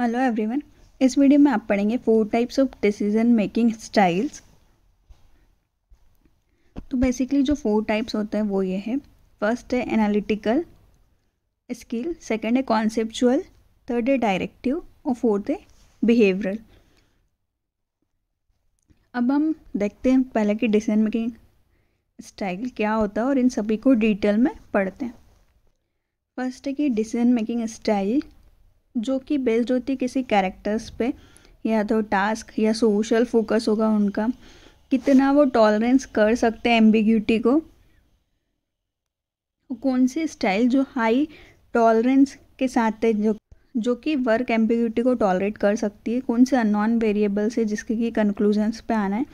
hello everyone इस video में आप पढ़ेंगे four types of decision making styles तो बेसिकली जो फोर टाइप्स होते हैं वो ये है फर्स्ट है एनालिटिकल स्किल सेकंड है कॉन्सेप्चुअल थर्ड है डायरेक्टिव और फोर्थ है बिहेवियरल अब हम देखते हैं पहले कि डिसीजन मेकिंग स्टाइल क्या होता है और इन सभी को डिटेल में पढ़ते हैं फर्स्ट है कि डिसीजन मेकिंग स्टाइल जो कि बेस्ड होती है किसी कैरेक्टर्स पे या तो टास्क या सोशल फोकस होगा उनका कितना वो टॉलरेंस कर सकते हैं एम्बिग्यूटी को कौन सी स्टाइल जो हाई टॉलरेंस के साथ है जो जो कि वर्क एम्बिग्यूटी को टॉलरेट कर सकती है कौन से अननॉन वेरिएबल्स है जिसके कि कंक्लूजन्स पे आना है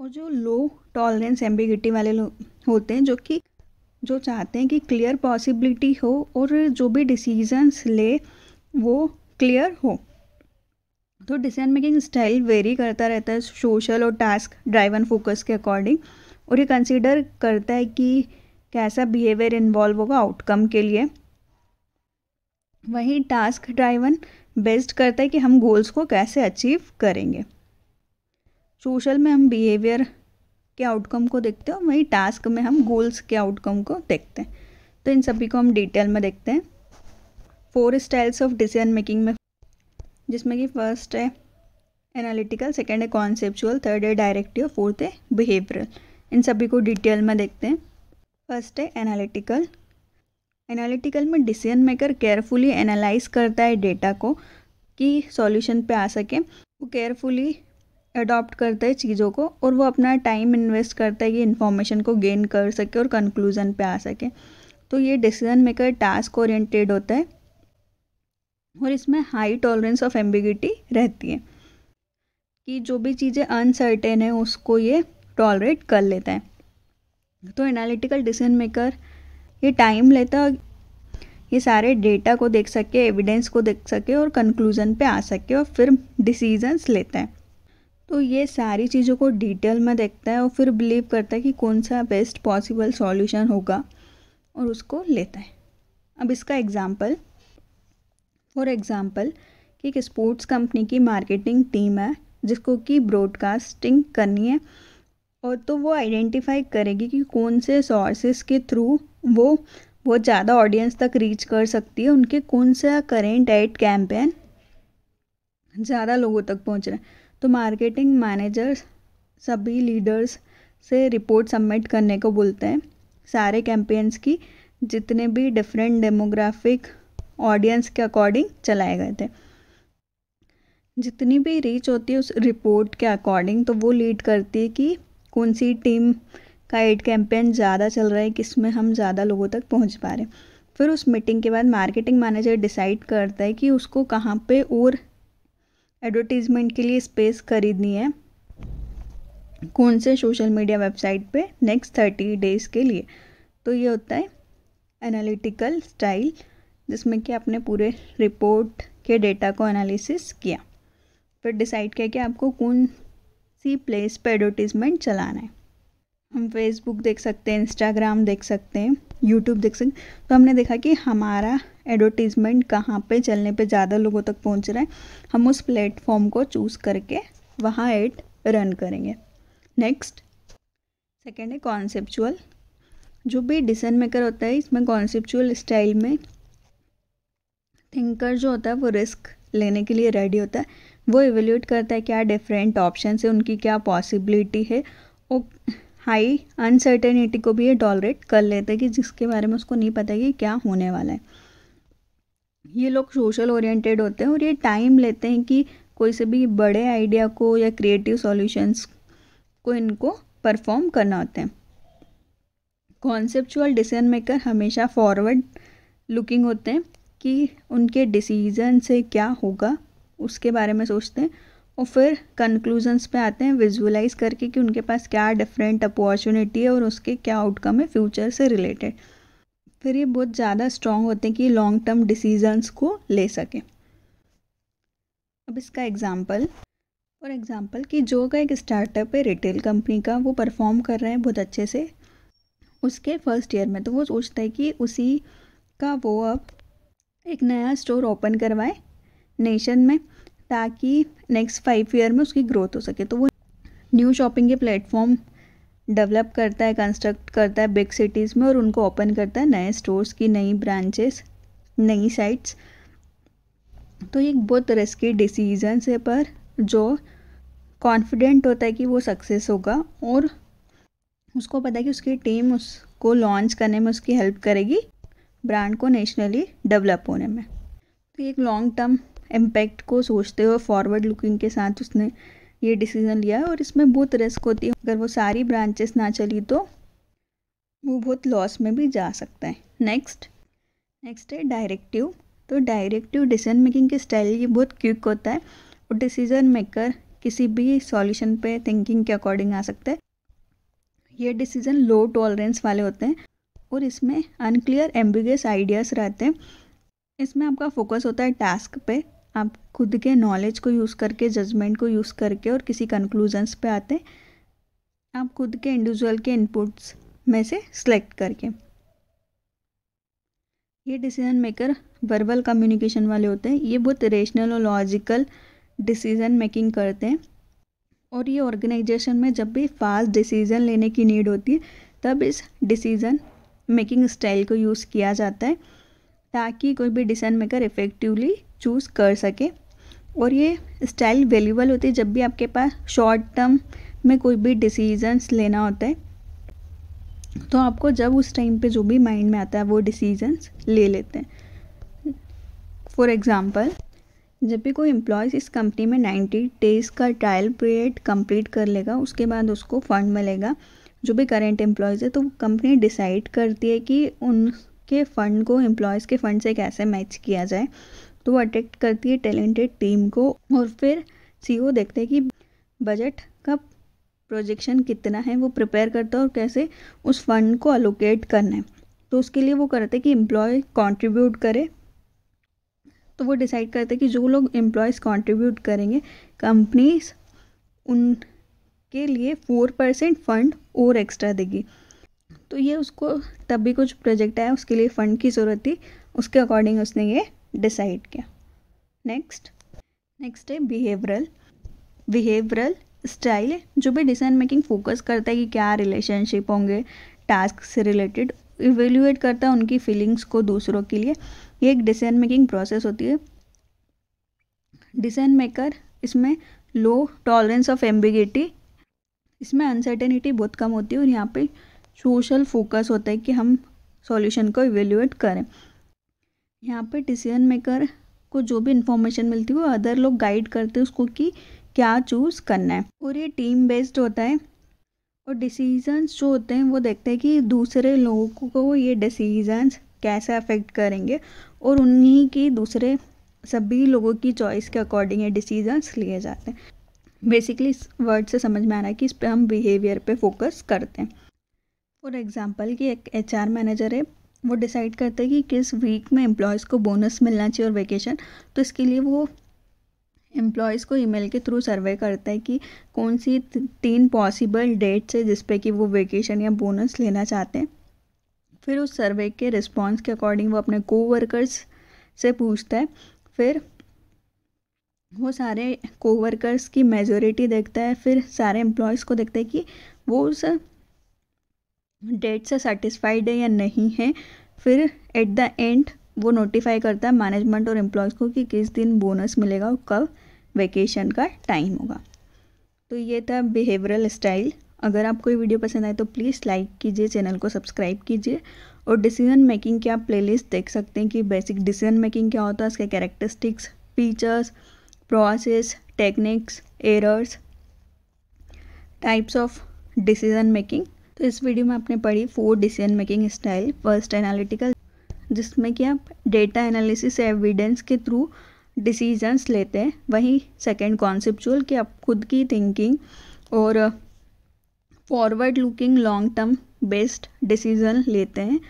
और जो लो टॉलरेंस एम्बिग्यूटी वाले लोग होते हैं जो कि जो चाहते हैं कि क्लियर पॉसिबिलिटी हो और जो भी डिसीजंस ले वो क्लियर हो तो डिसीजन मेकिंग स्टाइल वेरी करता रहता है सोशल और टास्क ड्राइवन फोकस के अकॉर्डिंग और ये कंसिडर करता है कि कैसा बिहेवियर इन्वॉल्व होगा आउटकम के लिए वहीं टास्क ड्राइवन बेस्ट करता है कि हम गोल्स को कैसे अचीव करेंगे सोशल में हम बिहेवियर के आउटकम को देखते हैं और वहीं टास्क में हम गोल्स के आउटकम को देखते हैं तो इन सभी को हम डिटेल में देखते हैं four styles of decision making में जिसमें कि फर्स्ट है एनालिटिकल सेकेंड है कॉन्सेप्चुअल थर्ड है डायरेक्टिव फोर्थ है बिहेवियरल इन सभी को डिटेल में देखते हैं फर्स्ट है एनालिटिकल एनालिटिकल में डिसीजन मेकर केयरफुली एनालाइज करता है डेटा को कि सॉल्यूशन पे आ सके वो केयरफुली अडॉप्ट करता है चीज़ों को और वो अपना टाइम इन्वेस्ट करता है कि इन्फॉर्मेशन को गेन कर सके और कंक्लूज़न पे आ सके तो ये डिसीजन मेकर टास्क ओरिएंटेड होता है और इसमें हाई टॉलरेंस ऑफ एम्बिगिटी रहती है कि जो भी चीज़ें अनसर्टेन है उसको ये टॉलरेट कर लेता है तो एनालिटिकल डिसीजन मेकर ये टाइम लेता है ये सारे डेटा को देख सके एविडेंस को देख सके और कंक्लूज़न पे आ सके और फिर डिसीजंस लेता है तो ये सारी चीज़ों को डिटेल में देखता है और फिर बिलीव करता है कि कौन सा बेस्ट पॉसिबल सॉल्यूशन होगा और उसको लेता है अब इसका एग्ज़ाम्पल फॉर एग्ज़ाम्पल कि एक स्पोर्ट्स कंपनी की मार्केटिंग टीम है जिसको कि ब्रॉडकास्टिंग करनी है और तो वो आइडेंटिफाई करेगी कि कौन से सोर्सेस के थ्रू वो बहुत ज़्यादा ऑडियंस तक रीच कर सकती है उनके कौन सा करेंट एड कैंपेन ज़्यादा लोगों तक पहुँच रहा है तो मार्केटिंग मैनेजर्स सभी लीडर्स से रिपोर्ट सबमिट करने को बोलते हैं सारे कैंपेन्स की जितने भी डिफरेंट डेमोग्राफिक ऑडियंस के अकॉर्डिंग चलाए गए थे जितनी भी रीच होती है उस रिपोर्ट के अकॉर्डिंग तो वो लीड करती है कि कौन सी टीम का एड कैंपेन ज़्यादा चल रहा है किस में हम ज़्यादा लोगों तक पहुंच पा रहे हैं फिर उस मीटिंग के बाद मार्केटिंग मैनेजर डिसाइड करता है कि उसको कहाँ पे और एडवर्टीज़मेंट के लिए स्पेस खरीदनी है कौन से सोशल मीडिया वेबसाइट पे नेक्स्ट थर्टी डेज़ के लिए तो ये होता है एनालिटिकल स्टाइल जिसमें कि आपने पूरे रिपोर्ट के डेटा को एनालिसिस किया फिर डिसाइड किया कि आपको कौन सी प्लेस पर एडवर्टीज़मेंट चलाना है हम फेसबुक देख सकते हैं इंस्टाग्राम देख सकते हैं यूट्यूब देख सकते हैं तो हमने देखा कि हमारा एडवर्टीज़मेंट कहाँ पे चलने पे ज़्यादा लोगों तक पहुँच रहा है हम उस प्लेटफॉर्म को चूज़ करके वहाँ एड रन करेंगे नेक्स्ट सेकेंड है कॉन्सेप्चुअल जो भी डिसन मेकर होता है इसमें कॉन्सेप्चुअल स्टाइल में थिंकर जो होता है वो रिस्क लेने के लिए रेडी होता है वो एवेल्यूट करता है क्या डिफरेंट ऑप्शन है उनकी क्या पॉसिबिलिटी है वो हाई अनसर्टेनिटी को भी ये टॉलरेट कर लेते हैं कि जिसके बारे में उसको नहीं पता कि क्या होने वाला है ये लोग सोशल ओरिएंटेड होते हैं और ये टाइम लेते हैं कि कोई से भी बड़े आइडिया को या क्रिएटिव सॉल्यूशंस को इनको परफॉर्म करना होता है कॉन्सेप्चुअल डिसीजन मेकर हमेशा फॉरवर्ड लुकिंग होते हैं कि उनके डिसीजन से क्या होगा उसके बारे में सोचते हैं और फिर कंक्लूजन्स पे आते हैं विजुअलाइज करके कि उनके पास क्या डिफरेंट अपॉर्चुनिटी है और उसके क्या आउटकम है फ्यूचर से रिलेटेड फिर ये बहुत ज़्यादा स्ट्रॉन्ग होते हैं कि लॉन्ग टर्म डिसीजंस को ले सकें अब इसका एग्ज़ाम्पल फॉर एग्ज़ाम्पल कि जो का एक स्टार्टअप है रिटेल कंपनी का वो परफॉर्म कर रहे हैं बहुत अच्छे से उसके फर्स्ट ईयर में तो वो सोचता है कि उसी का वो अब एक नया स्टोर ओपन करवाए नेशन में ताकि नेक्स्ट फाइव ईयर में उसकी ग्रोथ हो सके तो वो न्यू शॉपिंग के प्लेटफॉर्म डेवलप करता है कंस्ट्रक्ट करता है बिग सिटीज़ में और उनको ओपन करता है नए स्टोर्स की नई ब्रांचेस नई साइट्स तो ये बहुत रिस्की डिसीजन है पर जो कॉन्फिडेंट होता है कि वो सक्सेस होगा और उसको पता है कि उसकी टीम उसको लॉन्च करने में उसकी हेल्प करेगी ब्रांड को नेशनली डेवलप होने में तो एक लॉन्ग टर्म इम्पैक्ट को सोचते हुए फॉरवर्ड लुकिंग के साथ उसने ये डिसीज़न लिया है और इसमें बहुत रिस्क होती है अगर वो सारी ब्रांचेस ना चली तो वो बहुत लॉस में भी जा सकता है नेक्स्ट नेक्स्ट है डायरेक्टिव तो डायरेक्टिव डिसीजन मेकिंग की स्टाइल ये बहुत क्विक होता है और डिसीजन मेकर किसी भी सॉल्यूशन पे थिंकिंग के अकॉर्डिंग आ सकता है ये डिसीज़न लो टॉलरेंस वाले होते हैं और इसमें अनक्लियर एम्बिगस आइडियाज़ रहते हैं इसमें आपका फोकस होता है टास्क पे आप खुद के नॉलेज को यूज़ करके जजमेंट को यूज़ करके और किसी कंक्लूजन्स पे आते हैं आप खुद के इंडिविजुअल के इनपुट्स में से सेलेक्ट करके ये डिसीजन मेकर वर्बल कम्युनिकेशन वाले होते हैं ये बहुत रेशनल और लॉजिकल डिसीजन मेकिंग करते हैं और ये ऑर्गेनाइजेशन में जब भी फास्ट डिसीजन लेने की नीड होती है तब इस डिसीजन मेकिंग स्टाइल को यूज़ किया जाता है ताकि कोई भी डिसीजन मेकर इफ़ेक्टिवली चूज़ कर सके और ये स्टाइल वेल्यूबल होती है जब भी आपके पास शॉर्ट टर्म में कोई भी डिसीजंस लेना होता है तो आपको जब उस टाइम पे जो भी माइंड में आता है वो डिसीजंस ले लेते हैं फॉर एग्ज़ाम्पल जब भी कोई एम्प्लॉयज़ इस कंपनी में नाइन्टी डेज़ का ट्रायल पीरियड कंप्लीट कर लेगा उसके बाद उसको फ़ंड मिलेगा जो भी करेंट एम्प्लॉयज़ है तो कंपनी डिसाइड करती है कि उनके फ़ंड को एम्प्लॉयज़ के फ़ंड से कैसे मैच किया जाए तो वो अट्रैक्ट करती है टैलेंटेड टीम को और फिर सी देखते हैं कि बजट का प्रोजेक्शन कितना है वो प्रिपेयर करता है और कैसे उस फंड को अलोकेट करना है तो उसके लिए वो करते हैं कि एम्प्लॉय कंट्रीब्यूट करे तो वो डिसाइड करते हैं कि जो लोग एम्प्लॉयज़ कंट्रीब्यूट करेंगे कंपनीज उनके लिए फोर परसेंट फंड और एक्स्ट्रा देगी तो ये उसको तब भी कुछ प्रोजेक्ट आया उसके लिए फ़ंड की ज़रूरत थी उसके अकॉर्डिंग उसने ये डिसाइड किया नेक्स्ट नेक्स्ट है बिहेवरल बिहेवरल स्टाइल जो भी डिसीजन मेकिंग फोकस करता है कि क्या रिलेशनशिप होंगे टास्क से रिलेटेड इवेल्यूएट करता है उनकी फीलिंग्स को दूसरों के लिए ये एक डिसीजन मेकिंग प्रोसेस होती है डिसीजन मेकर इसमें लो टॉलरेंस ऑफ एम्बिगिटी इसमें अनसर्टेनिटी बहुत कम होती है और यहाँ पे सोशल फोकस होता है कि हम सॉल्यूशन को इवेल्यूएट करें यहाँ पे डिसीजन मेकर को जो भी इंफॉर्मेशन मिलती है वो अदर लोग गाइड करते हैं उसको कि क्या चूज़ करना है और ये टीम बेस्ड होता है और डिसीजंस जो होते हैं वो देखते हैं कि दूसरे लोगों को ये डिसीजंस कैसे अफेक्ट करेंगे और उन्हीं की दूसरे सभी लोगों की चॉइस के अकॉर्डिंग ये डिसीजंस लिए जाते हैं बेसिकली इस वर्ड से समझ में आ रहा है कि इस पर हम बिहेवियर पे फोकस करते हैं फॉर एग्जांपल कि एक एचआर मैनेजर है वो डिसाइड करते हैं कि किस वीक में एम्प्लॉयज़ को बोनस मिलना चाहिए और वेकेशन तो इसके लिए वो एम्प्लॉयज़ को ईमेल के थ्रू सर्वे करता है कि कौन सी तीन पॉसिबल डेट्स है जिसपे कि वो वेकेशन या बोनस लेना चाहते हैं फिर उस सर्वे के रिस्पॉन्स के अकॉर्डिंग वो अपने कोवर्कर्स से पूछता है फिर वो सारे कोवर्कर्स की मेजोरिटी देखता है फिर सारे एम्प्लॉयज़ को देखता है कि वो उस डेट से सेटिस्फाइड है या नहीं है फिर एट द एंड वो नोटिफाई करता है मैनेजमेंट और एम्प्लॉयज़ को कि किस दिन बोनस मिलेगा और कब वेकेशन का टाइम होगा तो ये था बिहेवियरल स्टाइल अगर आपको ये वीडियो पसंद आए तो प्लीज़ लाइक कीजिए चैनल को सब्सक्राइब कीजिए और डिसीजन मेकिंग की आप प्लेलिस्ट देख सकते हैं कि बेसिक डिसीजन मेकिंग क्या होता है उसके characteristics features process techniques errors types of decision making तो इस वीडियो में आपने पढ़ी four decision making style first analytical जिसमें कि आप डेटा एनालिसिस एविडेंस के थ्रू डिसीजंस लेते हैं वहीं सेकंड कॉन्सेप्चुअल कि आप खुद की थिंकिंग और forward looking long term based decision लेते हैं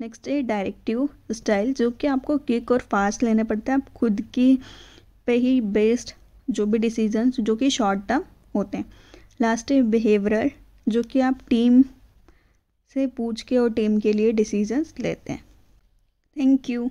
नेक्स्ट है डायरेक्टिव स्टाइल जो कि आपको क्विक और फास्ट लेने पड़ते हैं आप खुद की पे ही बेस्ड जो भी डिसीजन जो कि शॉर्ट टर्म होते हैं लास्ट है बिहेवियर जो कि आप टीम से पूछ के और टीम के लिए डिसीजंस लेते हैं थैंक यू